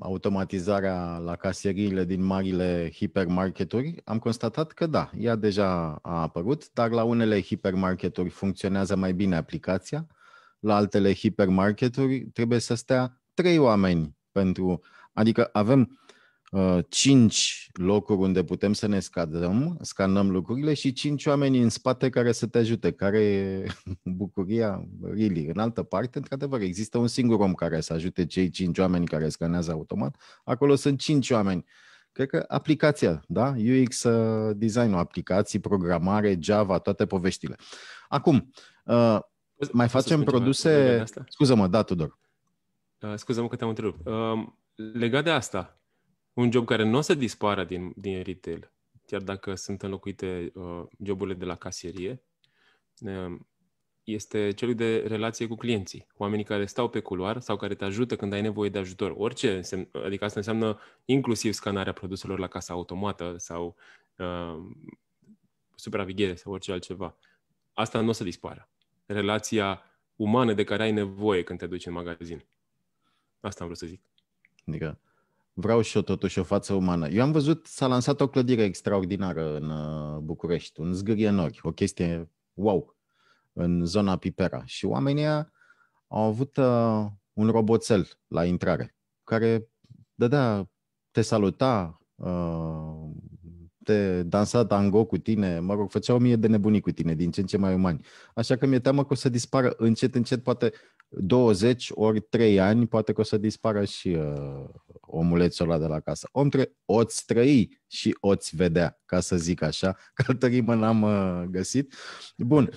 automatizarea la casierile din marile hipermarketuri, am constatat că da, ea deja a apărut, dar la unele hipermarketuri funcționează mai bine aplicația, la altele hipermarketuri trebuie să stea trei oameni pentru, adică avem Uh, cinci locuri unde putem să ne scadăm, scanăm lucrurile și cinci oameni în spate care să te ajute, care e *laughs* bucuria really. În altă parte, într-adevăr, există un singur om care să ajute cei cinci oameni care scanează automat. Acolo sunt cinci oameni. Cred că aplicația, da? UX uh, design aplicații, programare, Java, toate poveștile. Acum, uh, mai facem produse... Scuză-mă, da, Tudor. Uh, scuză-mă că te-am întrerupt. Uh, legat de asta, un job care nu o să dispară din, din retail, chiar dacă sunt înlocuite uh, joburile de la casierie, uh, este cel de relație cu clienții, oamenii care stau pe culoar sau care te ajută când ai nevoie de ajutor. Orice, însemn, adică asta înseamnă inclusiv scanarea produselor la casa automată sau uh, supraveghere sau orice altceva. Asta nu o să dispară. Relația umană de care ai nevoie când te duci în magazin. Asta am vrut să zic. Adică vreau și eu totuși o față umană. Eu am văzut, s-a lansat o clădire extraordinară în uh, București, un zgârie nori, o chestie wow, în zona Pipera. Și oamenii au avut uh, un roboțel la intrare, care dădea, te saluta, uh, te dansa tango cu tine, mă rog, făcea o mie de nebunii cu tine, din ce în ce mai umani. Așa că mi-e teamă că o să dispară încet, încet, poate 20 ori 3 ani, poate că o să dispară și uh, omulețul ăla de la casă. Om tre- oți trăi și oți vedea, ca să zic așa, *laughs* că altă rimă n-am uh, găsit. Bun,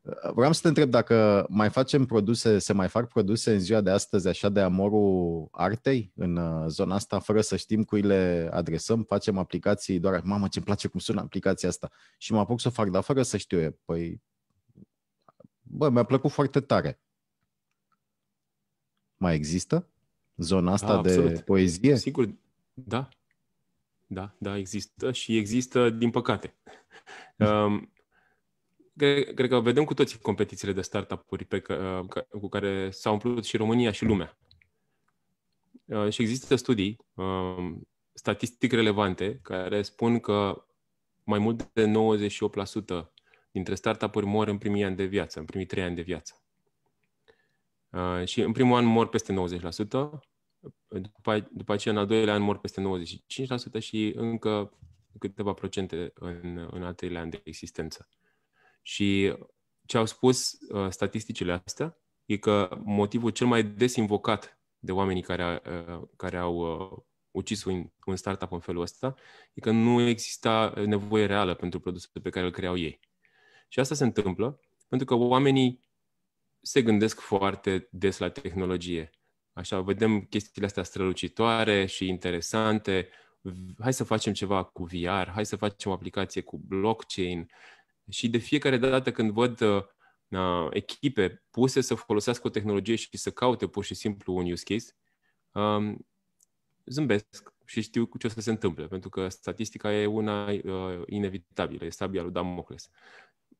uh, vreau să te întreb dacă mai facem produse, se mai fac produse în ziua de astăzi așa de amorul artei în uh, zona asta, fără să știm cui le adresăm, facem aplicații doar, mamă ce-mi place cum sună aplicația asta și mă apuc să o fac, dar fără să știu eu, păi bă, mi-a plăcut foarte tare. Mai există zona asta da, de poezie? Sigur, da. Da, da, există și există din păcate. Mm. um, cred, cred că vedem cu toții competițiile de startup-uri pe, că, uh, cu care s au umplut și România și lumea. Uh, și există studii um, statistic relevante care spun că mai mult de 98% dintre startup-uri mor în primii ani de viață, în primii trei ani de viață. Uh, și în primul an mor peste 90%, după, după aceea în al doilea an mor peste 95% și încă câteva procente în, în al treilea an de existență. Și ce au spus uh, statisticile astea e că motivul cel mai des invocat de oamenii care, uh, care au uh, ucis un, un startup în felul ăsta e că nu exista nevoie reală pentru produsul pe care îl creau ei. Și asta se întâmplă pentru că oamenii se gândesc foarte des la tehnologie. Așa, vedem chestiile astea strălucitoare și interesante, hai să facem ceva cu VR, hai să facem o aplicație cu blockchain. Și de fiecare dată când văd uh, na, echipe puse să folosească o tehnologie și să caute pur și simplu un use case, um, zâmbesc și știu cu ce o să se întâmple, pentru că statistica e una uh, inevitabilă, e sabia lui Damocles.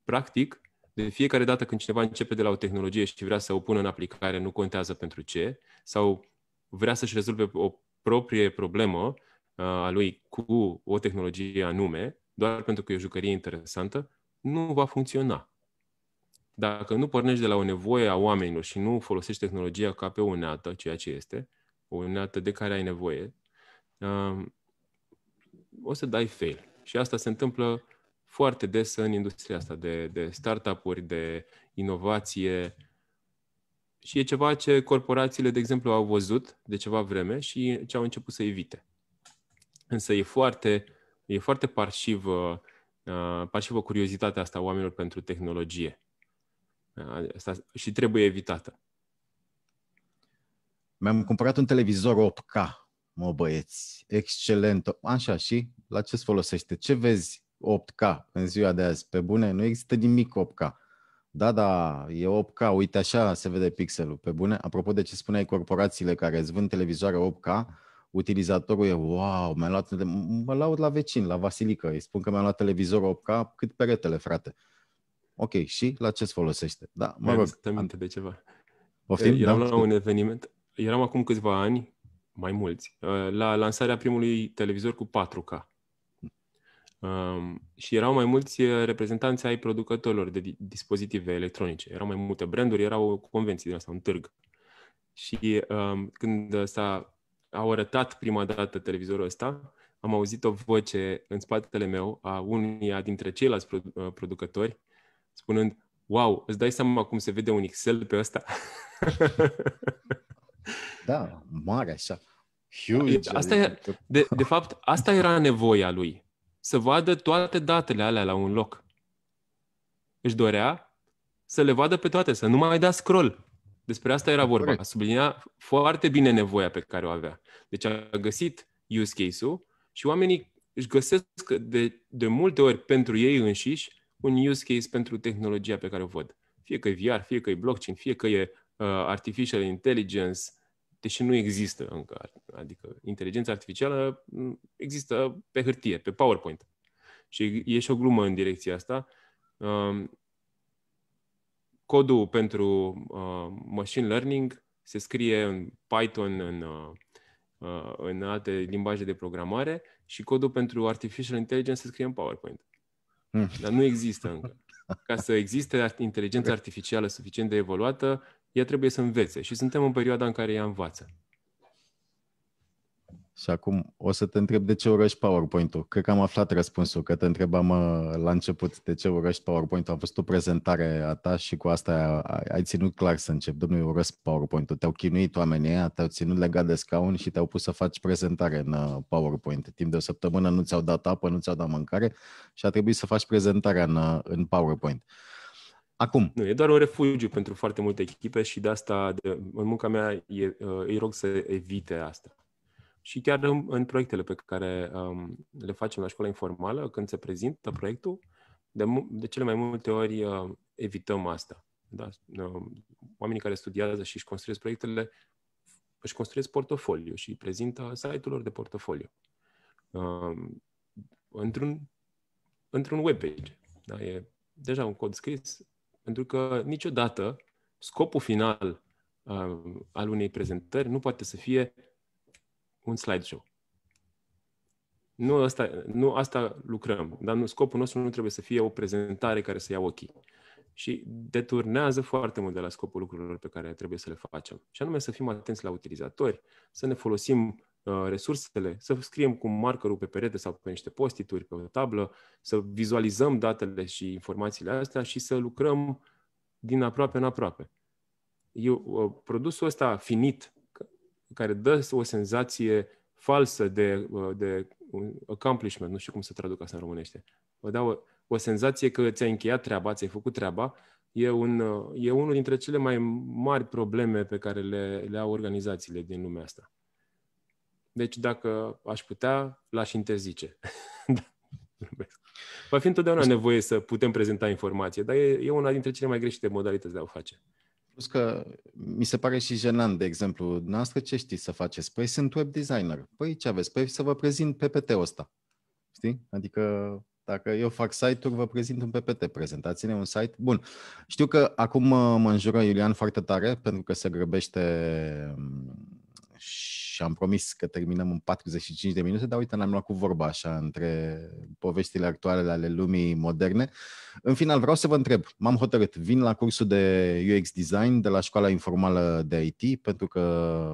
Practic, de fiecare dată când cineva începe de la o tehnologie și vrea să o pună în aplicare, nu contează pentru ce, sau vrea să-și rezolve o proprie problemă uh, a lui cu o tehnologie anume, doar pentru că e o jucărie interesantă, nu va funcționa. Dacă nu pornești de la o nevoie a oamenilor și nu folosești tehnologia ca pe o neată, ceea ce este, o neată de care ai nevoie, uh, o să dai fail. Și asta se întâmplă foarte des în industria asta de, de startup-uri, de inovație și e ceva ce corporațiile, de exemplu, au văzut de ceva vreme și ce au început să evite. Însă e foarte, e foarte parșivă, uh, parșivă curiozitatea asta a oamenilor pentru tehnologie. Uh, asta, și trebuie evitată. Mi-am cumpărat un televizor 8K, mă băieți, excelent. Așa și? La ce se folosește? Ce vezi 8K în ziua de azi. Pe bune, nu există nimic 8K. Da, da, e 8K, uite așa se vede pixelul. Pe bune, apropo de ce spuneai corporațiile care îți vând televizoare 8K, utilizatorul e, wow, mi-a luat, mă laud la vecin, la Vasilică, îi spun că mi-a luat televizor 8K, cât peretele, frate. Ok, și la ce-ți folosește? Da, mă păi, rog. aminte de ceva. Poftim? Eram da? la un eveniment, eram acum câțiva ani, mai mulți, la lansarea primului televizor cu 4K. Um, și erau mai mulți eh, reprezentanți ai producătorilor de dispozitive electronice. Erau mai multe branduri, erau o convenție din asta, un târg. Și um, când s-a au arătat prima dată televizorul ăsta, am auzit o voce în spatele meu a unuia dintre ceilalți produ- eh, producători spunând Wow, îți dai seama cum se vede un Excel pe ăsta? *laughs* Da, mare așa. Da, Huge. Asta e, adică- de, de fapt, asta era nevoia lui să vadă toate datele alea la un loc. Își dorea să le vadă pe toate, să nu mai dea scroll. Despre asta era vorba. A Sublinia foarte bine nevoia pe care o avea. Deci a găsit use case-ul și oamenii își găsesc de, de multe ori pentru ei înșiși un use case pentru tehnologia pe care o văd. Fie că e VR, fie că e blockchain, fie că e uh, artificial intelligence, deși nu există încă. Adică inteligența artificială există pe hârtie, pe PowerPoint. Și e și o glumă în direcția asta. Um, codul pentru uh, machine learning se scrie în Python, în, uh, uh, în alte limbaje de programare și codul pentru artificial intelligence se scrie în PowerPoint. Hmm. Dar nu există încă. Ca să existe inteligența artificială suficient de evoluată, ea trebuie să învețe și suntem în perioada în care ea învață. Și acum o să te întreb de ce urăști PowerPoint-ul. Cred că am aflat răspunsul, că te întrebam la început de ce urăști PowerPoint-ul. A fost o prezentare a ta și cu asta ai ținut clar să încep. Domnul, urăsc PowerPoint-ul. Te-au chinuit oamenii ăia, te-au ținut legat de scaun și te-au pus să faci prezentare în uh, PowerPoint. Timp de o săptămână nu ți-au dat apă, nu ți-au dat mâncare și a trebuit să faci prezentarea în, uh, în PowerPoint. Uh, acum. Nu, e doar un refugiu pentru foarte multe echipe și de asta, de, în munca mea, e, uh, îi rog să evite asta. Și chiar în, în proiectele pe care um, le facem la școala informală, când se prezintă proiectul, de, de cele mai multe ori uh, evităm asta. Da? Uh, oamenii care studiază și își construiesc proiectele, își construiesc portofoliu și prezintă site-ul lor de portofoliu. Uh, într-un, într-un webpage. Da? E deja un cod scris, pentru că niciodată scopul final uh, al unei prezentări nu poate să fie un slideshow. Nu asta, nu asta lucrăm, dar nu, scopul nostru nu trebuie să fie o prezentare care să ia ochii. Și deturnează foarte mult de la scopul lucrurilor pe care trebuie să le facem. Și anume să fim atenți la utilizatori, să ne folosim Uh, resursele, să scriem cu markerul pe perete sau pe niște postituri, pe o tablă, să vizualizăm datele și informațiile astea și să lucrăm din aproape în aproape. Eu, uh, produsul ăsta finit, care dă o senzație falsă de, uh, de accomplishment, nu știu cum să traduc asta în românește, vă dau o, o senzație că ți-ai încheiat treaba, ți-ai făcut treaba, e, un, e unul dintre cele mai mari probleme pe care le, le au organizațiile din lumea asta. Deci dacă aș putea, l-aș interzice. *laughs* Da, Va fi întotdeauna nevoie să putem prezenta informație, dar e, e una dintre cele mai greșite modalități de a o face. Plus că mi se pare și jenant, de exemplu, noastră ce știți să faceți? Păi sunt web designer. Păi ce aveți? Păi să vă prezint PPT-ul ăsta. Știi? Adică dacă eu fac site-uri, vă prezint un PPT. Prezentați-ne un site. Bun. Știu că acum mă înjură Iulian foarte tare pentru că se grăbește și mm, și am promis că terminăm în 45 de minute, dar uite, ne-am luat cu vorba așa între poveștile actuale ale lumii moderne. În final, vreau să vă întreb, m-am hotărât, vin la cursul de UX Design de la Școala Informală de IT, pentru că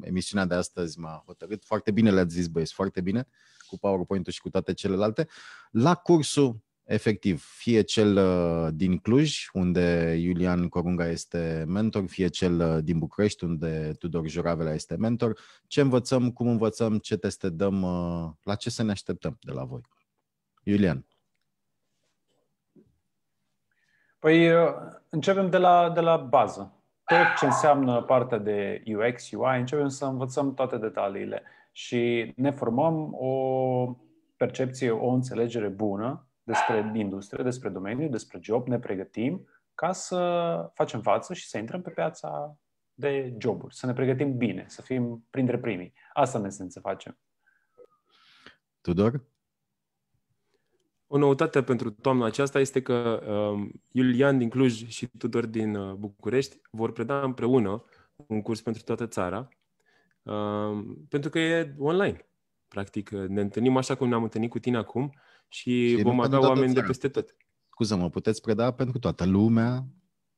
emisiunea de astăzi m-a hotărât. Foarte bine le-ați zis, băieți, foarte bine, cu PowerPoint-ul și cu toate celelalte. La cursul efectiv, fie cel uh, din Cluj, unde Iulian Corunga este mentor, fie cel uh, din București, unde Tudor Juravela este mentor, ce învățăm, cum învățăm, ce teste dăm, uh, la ce să ne așteptăm de la voi. Iulian. Păi începem de la, de la bază. Tot ce înseamnă partea de UX, UI, începem să învățăm toate detaliile și ne formăm o percepție, o înțelegere bună despre industrie, despre domeniu, despre job, ne pregătim ca să facem față și să intrăm pe piața de joburi, să ne pregătim bine, să fim printre primii. Asta în să facem. Tudor? O noutate pentru toamna aceasta este că um, Iulian din Cluj și Tudor din uh, București vor preda împreună un curs pentru toată țara, um, pentru că e online. Practic, uh, ne întâlnim așa cum ne-am întâlnit cu tine acum, și, și vom avea oameni de peste tot. Scuze, mă puteți preda pentru toată lumea?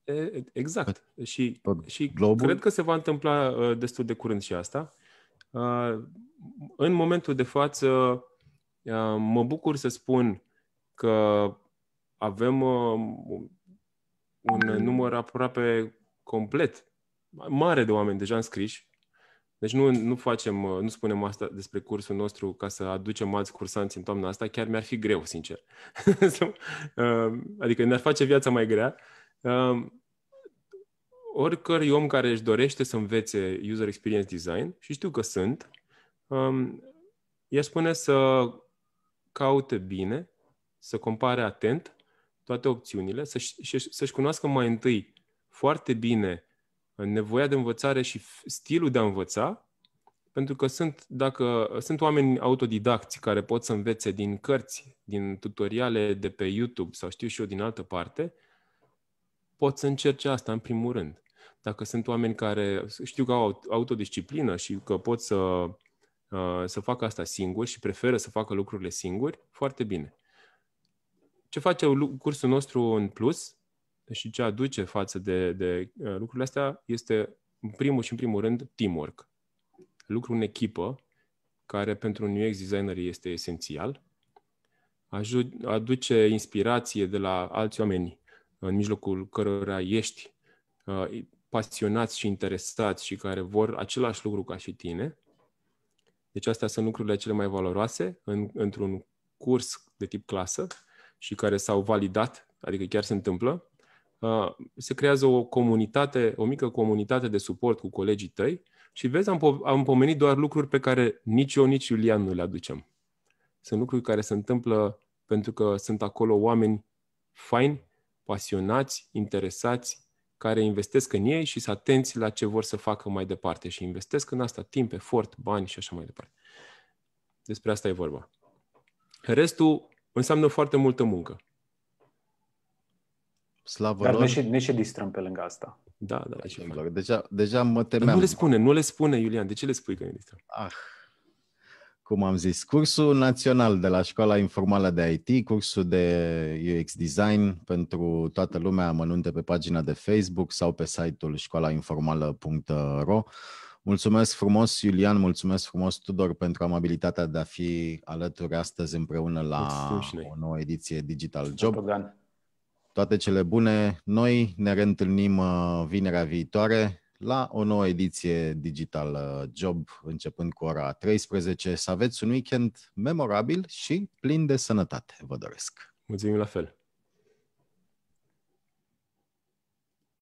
E, exact. Păi, și, și cred că se va întâmpla uh, destul de curând și asta. Uh, în momentul de față, uh, mă bucur să spun că avem un număr aproape complet, mare de oameni deja înscriși deci nu, nu facem, uh, nu spunem asta despre cursul nostru ca să aducem alți cursanți în toamna asta, chiar mi-ar fi greu, sincer. *laughs* Uh, adică ne-ar face viața mai grea. Uh, Oricărui om care își dorește să învețe user experience design, și știu că sunt, i-aș um, spune să caute bine, să compare atent toate opțiunile, să-și, să-și cunoască mai întâi foarte bine nevoia de învățare și stilul de a învăța, pentru că sunt, dacă, sunt oameni autodidacți care pot să învețe din cărți, din tutoriale de pe YouTube sau știu și eu din altă parte, pot să încerce asta în primul rând. Dacă sunt oameni care știu că au autodisciplină și că pot să, uh, să facă asta singur și preferă să facă lucrurile singuri, foarte bine. Ce face cursul nostru în plus și deci, ce aduce față de, de uh, lucrurile astea este, în primul și în primul rând, teamwork. Lucru în echipă, care pentru un UX designer este esențial. Aduce inspirație de la alți oameni în mijlocul cărora ești uh, pasionați și interesați și care vor același lucru ca și tine. Deci astea sunt lucrurile cele mai valoroase în, într-un curs de tip clasă și care s-au validat, adică chiar se întâmplă. Ah, se creează o comunitate, o mică comunitate de suport cu colegii tăi și vezi, am, po- am pomenit doar lucruri pe care nici eu, nici Iulian nu le aducem. Sunt lucruri care se întâmplă pentru că sunt acolo oameni faini, pasionați, interesați, care investesc în ei și sunt atenți la ce vor să facă mai departe și investesc în asta timp, efort, bani și așa mai departe. Despre asta e vorba. Restul înseamnă foarte multă muncă. Slavă Dar lor. ne și, ne și distrăm pe lângă asta. Da, da. da. îmi da. plac. Deja, deja mă temeam. Dar nu le spune, nu le spune, Iulian. De ce le spui că ne distrăm? Ah, cum am zis, cursul național de la Școala Informală de IT, cursul de UX Design pentru toată lumea amănunte pe pagina de Facebook sau pe site-ul școalainformală.ro. Mulțumesc frumos, Iulian, mulțumesc frumos, Tudor, pentru amabilitatea de a fi alături astăzi împreună la o nouă ediție Digital Job. Mulțumesc. Toate cele bune, noi ne reîntâlnim uh, vinerea viitoare la o nouă ediție Digital Job, începând cu ora 13. Să aveți un weekend memorabil și plin de sănătate, vă doresc! Mulțumim la fel!